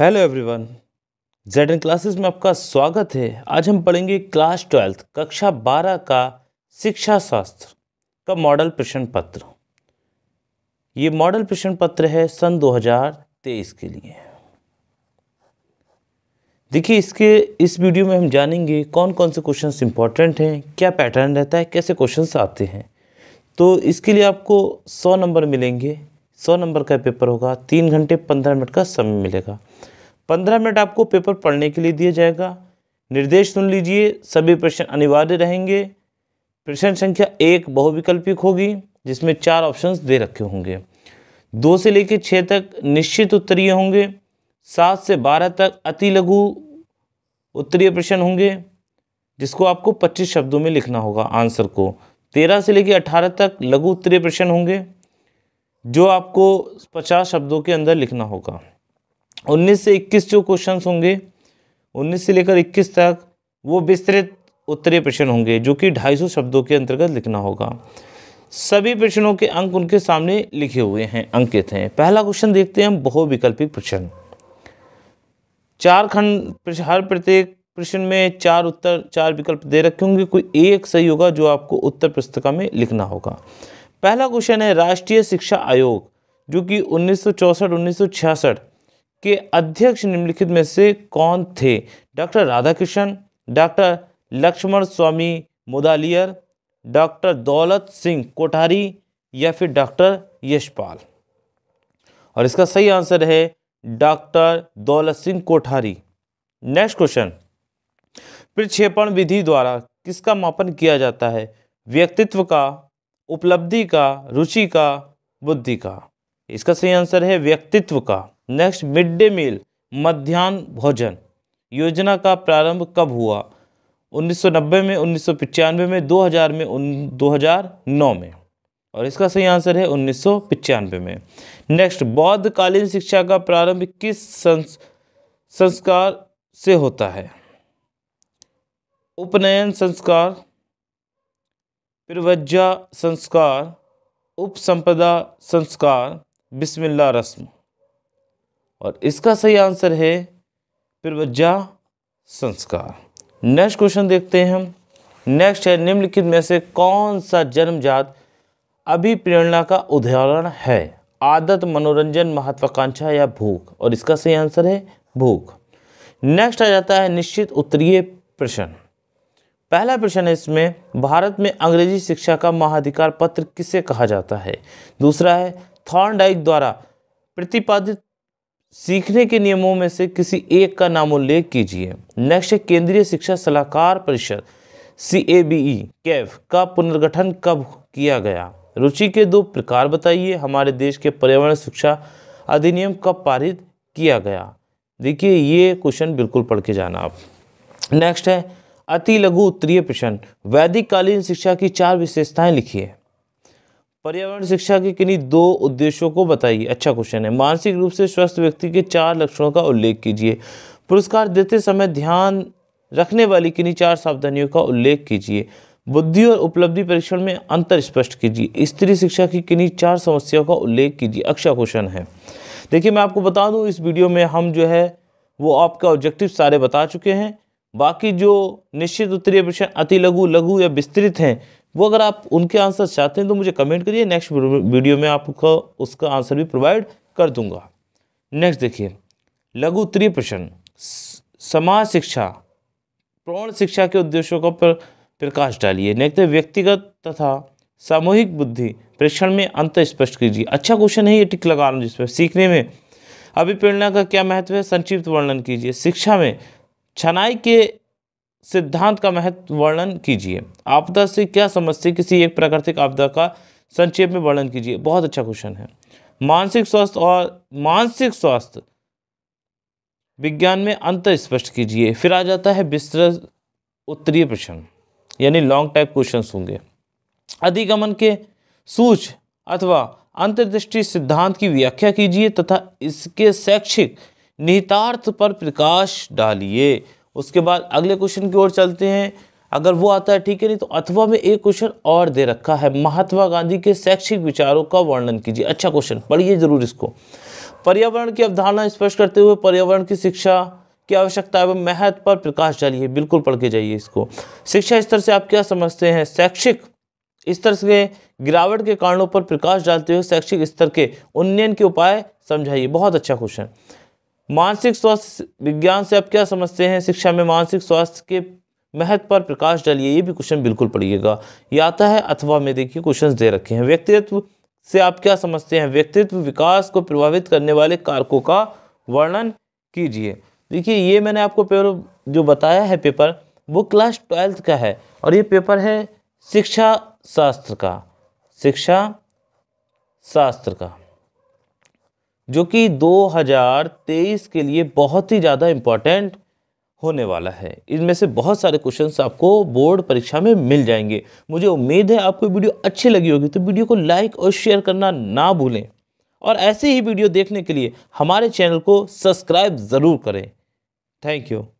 hello everyone Z N classes में आपका स्वागत है आज हम पढ़ेंगे क्लास ट्वेल्थ कक्षा बारह का शिक्षा शास्त्र का मॉडल प्रश्न पत्र ये मॉडल प्रश्न पत्र है सन 2023 के लिए देखिए इसके इस वीडियो में हम जानेंगे कौन कौन से क्वेश्चंस इंपॉर्टेंट हैं क्या पैटर्न रहता है कैसे क्वेश्चंस आते हैं तो इसके लिए आपको सौ नंबर मिलेंगे सौ नंबर का पेपर होगा तीन घंटे पंद्रह मिनट का समय मिलेगा पंद्रह मिनट आपको पेपर पढ़ने के लिए दिया जाएगा निर्देश सुन लीजिए सभी प्रश्न अनिवार्य रहेंगे प्रश्न संख्या एक बहुविकल्पिक होगी जिसमें चार ऑप्शंस दे रखे होंगे दो से लेकर छः तक निश्चित उत्तरीय होंगे सात से बारह तक अति लघु उत्तरीय प्रश्न होंगे जिसको आपको पच्चीस शब्दों में लिखना होगा आंसर को तेरह से लेकर अठारह तक लघु उत्तरीय प्रश्न होंगे जो आपको पचास शब्दों के अंदर लिखना होगा उन्नीस से इक्कीस जो क्वेश्चन होंगे उन्नीस से लेकर इक्कीस तक वो विस्तृत उत्तरीय प्रश्न होंगे जो कि ढाई सौ शब्दों के अंतर्गत लिखना होगा सभी प्रश्नों के अंक उनके सामने लिखे हुए हैं अंकित हैं पहला क्वेश्चन देखते हैं हम बहुविकल्पिक प्रश्न चार खंड हर प्रत्येक प्रश्न में चार उत्तर चार विकल्प दे रखे होंगे कोई एक सही होगा जो आपको उत्तर पुस्तिका में लिखना होगा पहला क्वेश्चन है राष्ट्रीय शिक्षा आयोग जो कि 1964-1966 के अध्यक्ष निम्नलिखित में से कौन थे doctor Krishna doctor Lakshman Swami Mudaliar doctor Daulat Singh Kothari या फिर डॉक्टर यशपाल और इसका सही आंसर है doctor Daulat Singh Kothari next question प्रक्षेपण विधि द्वारा किसका मापन किया जाता है व्यक्तित्व का उपलब्धि का रुचि का बुद्धि का इसका सही आंसर है व्यक्तित्व का नेक्स्ट मिड डे मील मध्यान्ह भोजन योजना का प्रारंभ कब हुआ 1990 में उन्नीस में 2000 में 2009 में और इसका सही आंसर है उन्नीस में नेक्स्ट बौद्धकालीन शिक्षा का प्रारंभ किस संस, संस्कार से होता है उपनयन संस्कार प्रवज्जा संस्कार उपसंपदा संस्कार बिस्मिल्ला रस्म और इसका सही आंसर है प्रवज्जा संस्कार नेक्स्ट क्वेश्चन देखते हैं हम नेक्स्ट है निम्नलिखित में से कौन सा जन्मजात अभिप्रेरणा का उदाहरण है आदत मनोरंजन महत्वाकांक्षा या भूख और इसका सही आंसर है भूख नेक्स्ट आ जाता है निश्चित उत्तरीय प्रश्न पहला प्रश्न है इसमें भारत में अंग्रेजी शिक्षा का महाधिकार पत्र किसे कहा जाता है दूसरा है थॉर्नडाइक द्वारा प्रतिपादित सीखने के नियमों में से किसी एक का नामोल्लेख कीजिए नेक्स्ट है केंद्रीय शिक्षा सलाहकार परिषद सी ए बी ई कैफ का पुनर्गठन कब किया गया रुचि के दो प्रकार बताइए हमारे देश के पर्यावरण शिक्षा अधिनियम कब पारित किया गया देखिए ये क्वेश्चन बिल्कुल पढ़ के जाना आप नेक्स्ट है अति लघु उत्तरीय प्रश्न वैदिक कालीन शिक्षा की चार विशेषताएं लिखिए पर्यावरण शिक्षा के किन्हीं दो उद्देश्यों को बताइए अच्छा क्वेश्चन है मानसिक रूप से स्वस्थ व्यक्ति के चार लक्षणों का उल्लेख कीजिए पुरस्कार देते समय ध्यान रखने वाली किन्हीं चार सावधानियों का उल्लेख कीजिए बुद्धि और उपलब्धि परीक्षण में अंतर स्पष्ट कीजिए स्त्री शिक्षा की किन्हीं चार समस्याओं का उल्लेख कीजिए अच्छा क्वेश्चन है देखिए मैं आपको बता दूं इस वीडियो में हम जो है वो आपका ऑब्जेक्टिव सारे बता चुके हैं बाकी जो निश्चित उत्तरीय प्रश्न अति लघु लघु या विस्तृत हैं वो अगर आप उनके आंसर चाहते हैं तो मुझे कमेंट करिए नेक्स्ट वीडियो में आपको उसका आंसर भी प्रोवाइड कर दूंगा नेक्स्ट देखिए लघु उत्तरीय प्रश्न समाज शिक्षा प्रौण शिक्षा के उद्देश्यों का पर प्रकाश डालिए नेक्स्ट व्यक्तिगत तथा सामूहिक बुद्धि परीक्षण में अंत स्पष्ट कीजिए अच्छा क्वेश्चन है ये टिक लगा रहा हूँ जिसमें सीखने में अभिप्रेरणा का क्या महत्व है संक्षिप्त वर्णन कीजिए शिक्षा में छनाई के सिद्धांत का महत्व वर्णन कीजिए आपदा से क्या समझते किसी एक प्राकृतिक आपदा का संक्षेप में वर्णन कीजिए बहुत अच्छा क्वेश्चन है मानसिक स्वास्थ्य और मानसिक स्वास्थ्य विज्ञान में अंतर स्पष्ट कीजिए फिर आ जाता है विस्तृत उत्तरीय प्रश्न यानी लॉन्ग टाइप क्वेश्चन होंगे अधिगमन के सूच अथवा अंतर्दृष्टि सिद्धांत की व्याख्या कीजिए तथा इसके शैक्षिक निहितार्थ पर प्रकाश डालिए उसके बाद अगले क्वेश्चन की ओर चलते हैं अगर वो आता है ठीक है नहीं तो अथवा में एक क्वेश्चन और दे रखा है महात्मा गांधी के शैक्षिक विचारों का वर्णन कीजिए अच्छा क्वेश्चन पढ़िए जरूर इसको पर्यावरण की अवधारणा स्पष्ट करते हुए पर्यावरण की शिक्षा की आवश्यकता एवं महत्व पर प्रकाश डालिए बिल्कुल पढ़ के जाइए इसको शिक्षा स्तर से आप क्या समझते हैं शैक्षिक स्तर से गिरावट के कारणों पर प्रकाश डालते हुए शैक्षिक स्तर के उन्नयन के उपाय समझाइए बहुत अच्छा क्वेश्चन मानसिक स्वास्थ्य विज्ञान से आप क्या समझते हैं शिक्षा में मानसिक स्वास्थ्य के महत्व पर प्रकाश डालिए ये भी क्वेश्चन बिल्कुल पढ़िएगा ये आता है अथवा में देखिए क्वेश्चंस दे रखे हैं व्यक्तित्व से आप क्या समझते हैं व्यक्तित्व विकास को प्रभावित करने वाले कारकों का वर्णन कीजिए देखिए ये मैंने आपको पेपर जो बताया है पेपर वो क्लास ट्वेल्थ का है और ये पेपर है शिक्षा शास्त्र का शिक्षा शास्त्र का जो कि 2023 के लिए बहुत ही ज़्यादा इम्पॉर्टेंट होने वाला है इनमें से बहुत सारे क्वेश्चंस आपको बोर्ड परीक्षा में मिल जाएंगे मुझे उम्मीद है आपको वीडियो अच्छी लगी होगी तो वीडियो को लाइक और शेयर करना ना भूलें और ऐसे ही वीडियो देखने के लिए हमारे चैनल को सब्सक्राइब ज़रूर करें थैंक यू